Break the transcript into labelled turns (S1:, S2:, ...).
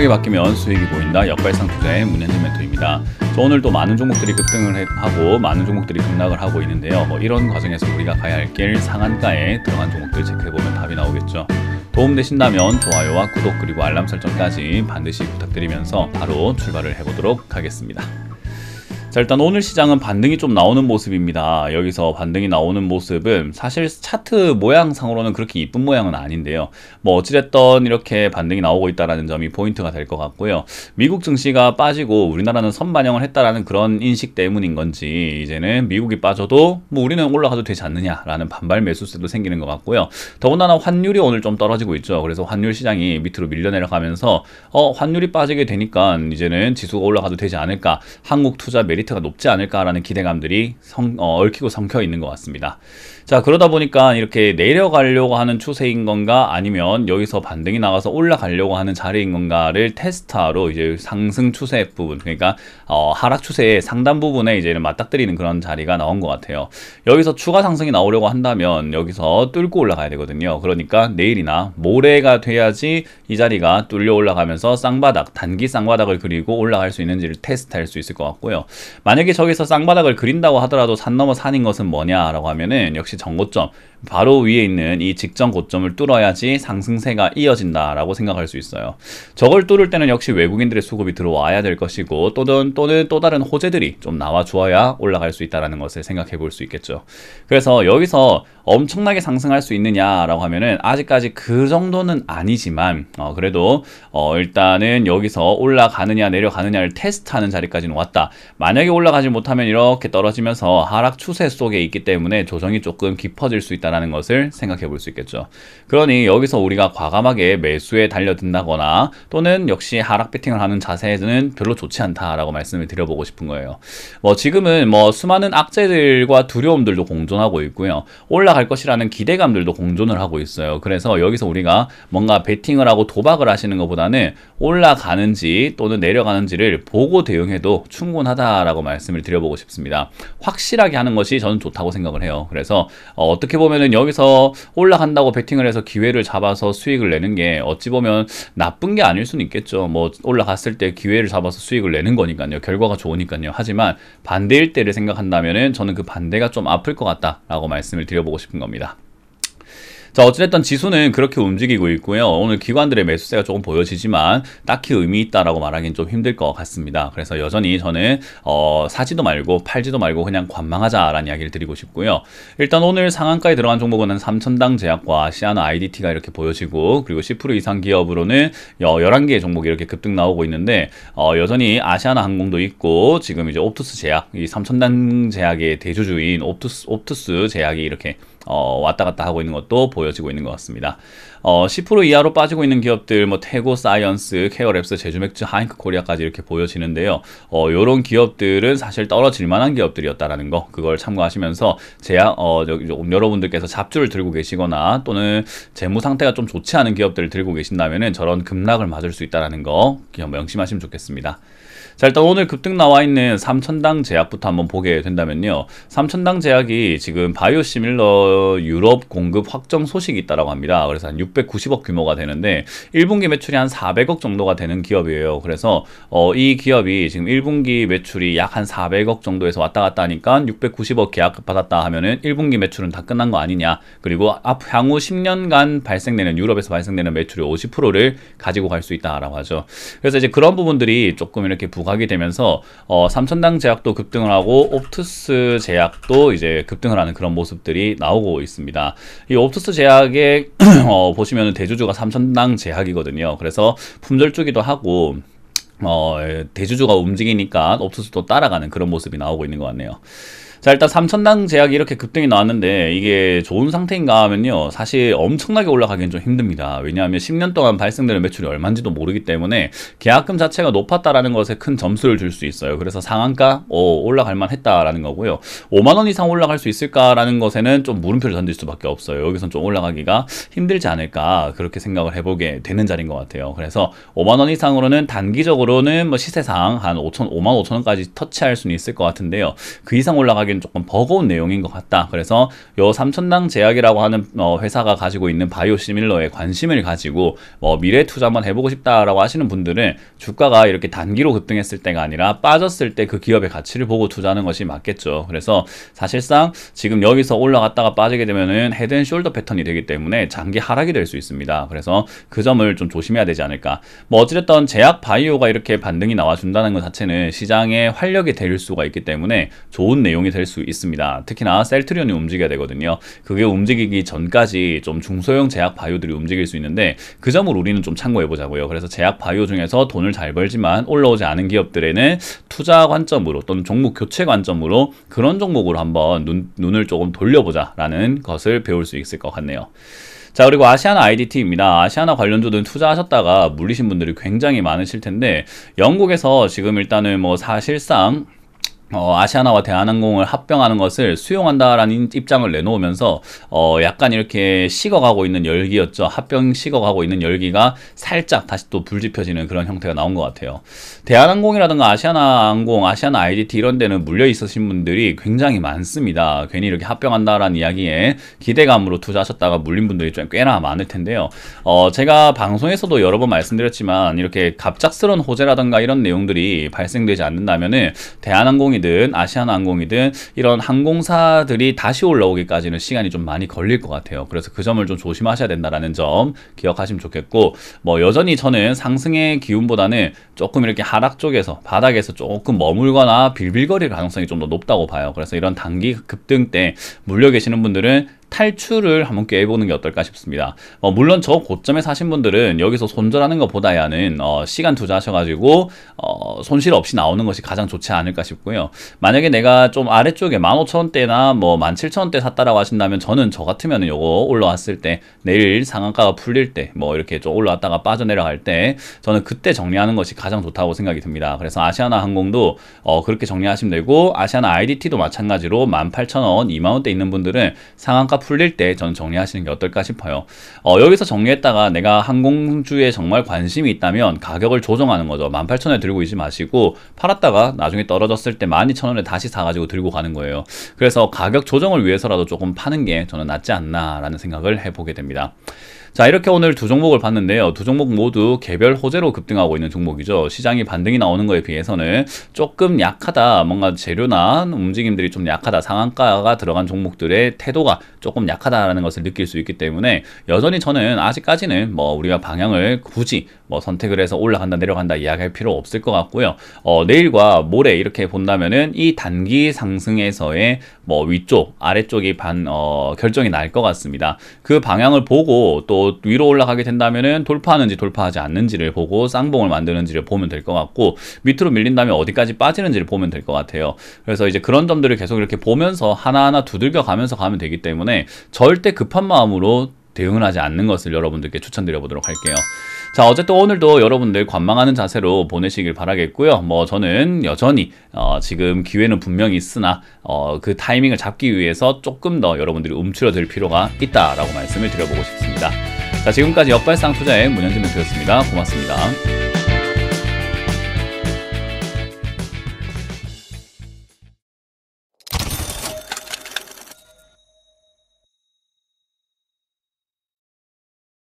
S1: 생각이 바뀌면 수익이 보인다. 역발상 투자의 문현진 멘토입니다. 저 오늘도 많은 종목들이 급등을 하고 많은 종목들이 급락을 하고 있는데요. 뭐 이런 과정에서 우리가 가야 할 길 상한가에 들어간 종목들 체크해보면 답이 나오겠죠. 도움되신다면 좋아요와 구독 그리고 알람 설정까지 반드시 부탁드리면서 바로 출발을 해보도록 하겠습니다. 자 일단 오늘 시장은 반등이 좀 나오는 모습입니다. 여기서 반등이 나오는 모습은 사실 차트 모양상으로는 그렇게 이쁜 모양은 아닌데요. 뭐어찌됐든 이렇게 반등이 나오고 있다는 점이 포인트가 될 것 같고요. 미국 증시가 빠지고 우리나라는 선반영을 했다라는 그런 인식 때문인 건지 이제는 미국이 빠져도 뭐 우리는 올라가도 되지 않느냐라는 반발 매수세도 생기는 것 같고요. 더군다나 환율이 오늘 좀 떨어지고 있죠. 그래서 환율 시장이 밑으로 밀려 내려가면서 어 환율이 빠지게 되니까 이제는 지수가 올라가도 되지 않을까 한국 투자 매리 메리트가 높지 않을까라는 기대감들이 성, 어, 얽히고 성켜 있는 것 같습니다. 자 그러다 보니까 이렇게 내려가려고 하는 추세인 건가 아니면 여기서 반등이 나가서 올라가려고 하는 자리인 건가를 테스트하러 이제 상승 추세 부분 그러니까 어, 하락 추세의 상단 부분에 이제 맞닥뜨리는 그런 자리가 나온 것 같아요. 여기서 추가 상승이 나오려고 한다면 여기서 뚫고 올라가야 되거든요. 그러니까 내일이나 모레가 돼야지 이 자리가 뚫려 올라가면서 쌍바닥 단기 쌍바닥을 그리고 올라갈 수 있는지를 테스트할 수 있을 것 같고요. 만약에 저기서 쌍바닥을 그린다고 하더라도 산 넘어 산인 것은 뭐냐라고 하면은 역시 정고점 바로 위에 있는 이 직전 고점을 뚫어야지 상승세가 이어진다라고 생각할 수 있어요. 저걸 뚫을 때는 역시 외국인들의 수급이 들어와야 될 것이고 또는 또는 또 다른 호재들이 좀 나와 주어야 올라갈 수있다는 것을 생각해 볼 수 있겠죠. 그래서 여기서 엄청나게 상승할 수 있느냐라고 하면은 아직까지 그 정도는 아니지만 어, 그래도 어, 일단은 여기서 올라가느냐 내려가느냐를 테스트하는 자리까지는 왔다. 만약에 올라가지 못하면 이렇게 떨어지면서 하락 추세 속에 있기 때문에 조정이 조금 깊어질 수 있다. 있다라는 것을 생각해 볼 수 있겠죠. 그러니 여기서 우리가 과감하게 매수에 달려든다거나 또는 역시 하락 배팅을 하는 자세는 에서 별로 좋지 않다라고 말씀을 드려보고 싶은 거예요. 뭐 지금은 뭐 수많은 악재들과 두려움들도 공존하고 있고요. 올라갈 것이라는 기대감들도 공존을 하고 있어요. 그래서 여기서 우리가 뭔가 배팅을 하고 도박을 하시는 것보다는 올라가는지 또는 내려가는지를 보고 대응해도 충분하다라고 말씀을 드려보고 싶습니다. 확실하게 하는 것이 저는 좋다고 생각을 해요. 그래서 어, 어떻게 보면 그러면은 여기서 올라간다고 베팅을 해서 기회를 잡아서 수익을 내는 게 어찌 보면 나쁜 게 아닐 수는 있겠죠. 뭐 올라갔을 때 기회를 잡아서 수익을 내는 거니까요. 결과가 좋으니까요. 하지만 반대일 때를 생각한다면은 저는 그 반대가 좀 아플 것 같다라고 말씀을 드려보고 싶은 겁니다. 자 어찌됐든 지수는 그렇게 움직이고 있고요. 오늘 기관들의 매수세가 조금 보여지지만 딱히 의미 있다라고 말하기는 좀 힘들 것 같습니다. 그래서 여전히 저는 어, 사지도 말고 팔지도 말고 그냥 관망하자라는 이야기를 드리고 싶고요. 일단 오늘 상한가에 들어간 종목은 삼천당 제약과 시아나 IDT가 이렇게 보여지고 그리고 10% 이상 기업으로는 11개의 종목이 이렇게 급등 나오고 있는데 어, 여전히 아시아나 항공도 있고 지금 이제 옵투스 제약, 이 삼천당 제약의 대주주인 옵투스, 옵투스 제약이 이렇게 어, 왔다 갔다 하고 있는 것도 보여 보여지고 있는 것 같습니다. 어, 10% 이하로 빠지고 있는 기업들 뭐 태고 사이언스, 케어랩스, 제주맥주, 하인크 코리아까지 이렇게 보여지는데요. 어, 요런 기업들은 사실 떨어질 만한 기업들이었다라는 거 그걸 참고하시면서 제약 어, 여러분들께서 잡주를 들고 계시거나 또는 재무 상태가 좀 좋지 않은 기업들을 들고 계신다면은 저런 급락을 맞을 수 있다라는 거 명심하시면 좋겠습니다. 자 일단 오늘 급등 나와 있는 3천당 제약부터 한번 보게 된다면요. 3천당 제약이 지금 바이오시밀러 유럽 공급 확정 소식이 있다라고 합니다. 그래서 한 690억 규모가 되는데 1분기 매출이 한 400억 정도가 되는 기업이에요. 그래서 어, 이 기업이 지금 1분기 매출이 약 한 400억 정도에서 왔다 갔다 하니까 690억 계약 받았다 하면은 1분기 매출은 다 끝난 거 아니냐. 그리고 앞 향후 10년간 발생되는 유럽에서 발생되는 매출의 50%를 가지고 갈 수 있다라고 하죠. 그래서 이제 그런 부분들이 조금 이렇게 부가 가게 되면서 어, 삼천당 제약도 급등을 하고 옵투스 제약도 이제 급등을 하는 그런 모습들이 나오고 있습니다. 이 옵투스 제약에 어, 보시면 대주주가 삼천당 제약이거든요. 그래서 품절주기도 하고 어, 예, 대주주가 움직이니까 옵투스도 따라가는 그런 모습이 나오고 있는 것 같네요. 자 일단 3천당 제약이 이렇게 급등이 나왔는데 이게 좋은 상태인가 하면요 사실 엄청나게 올라가기는 좀 힘듭니다 왜냐하면 10년 동안 발생되는 매출이 얼마인지도 모르기 때문에 계약금 자체가 높았다라는 것에 큰 점수를 줄 수 있어요 그래서 상한가 오, 어, 올라갈만 했다라는 거고요 5만원 이상 올라갈 수 있을까라는 것에는 좀 물음표를 던질 수밖에 없어요 여기선 좀 올라가기가 힘들지 않을까 그렇게 생각을 해보게 되는 자리인 것 같아요 그래서 5만원 이상으로는 단기적으로는 뭐 시세상 한 5천 5만 5천원까지 터치할 수는 있을 것 같은데요 그 이상 올라가기 접하기는 조금 버거운 내용인 것 같다. 그래서 요 삼천당 제약이라고 하는 어, 회사가 가지고 있는 바이오 시밀러에 관심을 가지고 뭐 미래 투자만 해보고 싶다라고 하시는 분들은 주가가 이렇게 단기로 급등했을 때가 아니라 빠졌을 때 그 기업의 가치를 보고 투자하는 것이 맞겠죠. 그래서 사실상 지금 여기서 올라갔다가 빠지게 되면은 헤드앤숄더 패턴이 되기 때문에 장기 하락이 될 수 있습니다. 그래서 그 점을 좀 조심해야 되지 않을까. 뭐 어찌됐던 제약 바이오가 이렇게 반등이 나와준다는 것 자체는 시장에 활력이 될 수가 있기 때문에 좋은 내용이 될 될수 있습니다. 특히나 셀트리온이 움직여야 되거든요. 그게 움직이기 전까지 좀 중소형 제약 바이오들이 움직일 수 있는데 그 점을 우리는 좀 참고해 보자고요. 그래서 제약 바이오 중에서 돈을 잘 벌지만 올라오지 않은 기업들에는 투자 관점으로 또는 종목 교체 관점으로 그런 종목으로 한번 눈, 눈을 조금 돌려보자라는 것을 배울 수 있을 것 같네요. 자 그리고 아시아나 IDT입니다. 아시아나 관련주들 투자하셨다가 물리신 분들이 굉장히 많으실 텐데 영국에서 지금 일단은 뭐 사실상 어, 아시아나와 대한항공을 합병하는 것을 수용한다라는 입장을 내놓으면서 어, 약간 이렇게 식어가고 있는 열기였죠. 합병 식어가고 있는 열기가 살짝 다시 또불집혀지는 그런 형태가 나온 것 같아요. 대한항공이라든가 아시아나항공, 아시아나 IDT 이런 데는 물려 있으신 분들이 굉장히 많습니다. 괜히 이렇게 합병한다라는 이야기에 기대감으로 투자하셨다가 물린 분들이 좀 꽤나 많을 텐데요. 어, 제가 방송에서도 여러 번 말씀드렸지만 이렇게 갑작스런 호재라든가 이런 내용들이 발생되지 않는다면은 대한항공이 항공이든 아시안항공이든 이런 항공사들이 다시 올라오기까지는 시간이 좀 많이 걸릴 것 같아요. 그래서 그 점을 좀 조심하셔야 된다라는 점 기억하시면 좋겠고 뭐 여전히 저는 상승의 기운보다는 조금 이렇게 하락 쪽에서 바닥에서 조금 머물거나 빌빌거릴 가능성이 좀 더 높다고 봐요. 그래서 이런 단기 급등 때 물려 계시는 분들은 탈출을 한번 깨보는게 어떨까 싶습니다. 어, 물론 저 고점에 사신 분들은 여기서 손절하는 것보다야는 어, 시간 투자하셔가지고 어, 손실 없이 나오는 것이 가장 좋지 않을까 싶고요. 만약에 내가 좀 아래쪽에 15,000원대나 뭐 17,000원대 샀다라고 하신다면 저는 저 같으면 요거 올라왔을 때 내일 상한가가 풀릴 때 뭐 이렇게 좀 올라왔다가 빠져내려갈 때 저는 그때 정리하는 것이 가장 좋다고 생각이 듭니다. 그래서 아시아나 항공도 어, 그렇게 정리하시면 되고 아시아나 IDT도 마찬가지로 18,000원, 2만원대 있는 분들은 상한가 풀릴 때 저는 정리하시는 게 어떨까 싶어요. 어, 여기서 정리했다가 내가 항공주에 정말 관심이 있다면 가격을 조정하는 거죠. 18,000원에 들고 있지 마시고 팔았다가 나중에 떨어졌을 때 12,000원에 다시 사가지고 들고 가는 거예요. 그래서 가격 조정을 위해서라도 조금 파는 게 저는 낫지 않나라는 생각을 해보게 됩니다. 자 이렇게 오늘 두 종목을 봤는데요. 두 종목 모두 개별 호재로 급등하고 있는 종목이죠. 시장이 반등이 나오는 거에 비해서는 조금 약하다. 뭔가 재료나 움직임들이 좀 약하다. 상한가가 들어간 종목들의 태도가 조금 약하다라는 것을 느낄 수 있기 때문에 여전히 저는 아직까지는 뭐 우리가 방향을 굳이 뭐 선택을 해서 올라간다 내려간다 이야기할 필요 없을 것 같고요. 어, 내일과 모레 이렇게 본다면은 이 단기 상승에서의 뭐 위쪽 아래쪽이 반 어, 결정이 날 것 같습니다. 그 방향을 보고 또 위로 올라가게 된다면은 돌파하는지 돌파하지 않는지를 보고 쌍봉을 만드는지를 보면 될 것 같고 밑으로 밀린 다음에 어디까지 빠지는지를 보면 될 것 같아요. 그래서 이제 그런 점들을 계속 이렇게 보면서 하나하나 두들겨 가면서 가면 되기 때문에 절대 급한 마음으로 대응을 하지 않는 것을 여러분들께 추천드려 보도록 할게요. 자, 어쨌든 오늘도 여러분들 관망하는 자세로 보내시길 바라겠고요. 뭐 저는 여전히 어, 지금 기회는 분명히 있으나 어, 그 타이밍을 잡기 위해서 조금 더 여러분들이 움츠러들 필요가 있다라고 말씀을 드려보고 싶습니다. 있습니다. 자, 지금까지 역발상 투자의 문현진 멘토였습니다. 고맙습니다.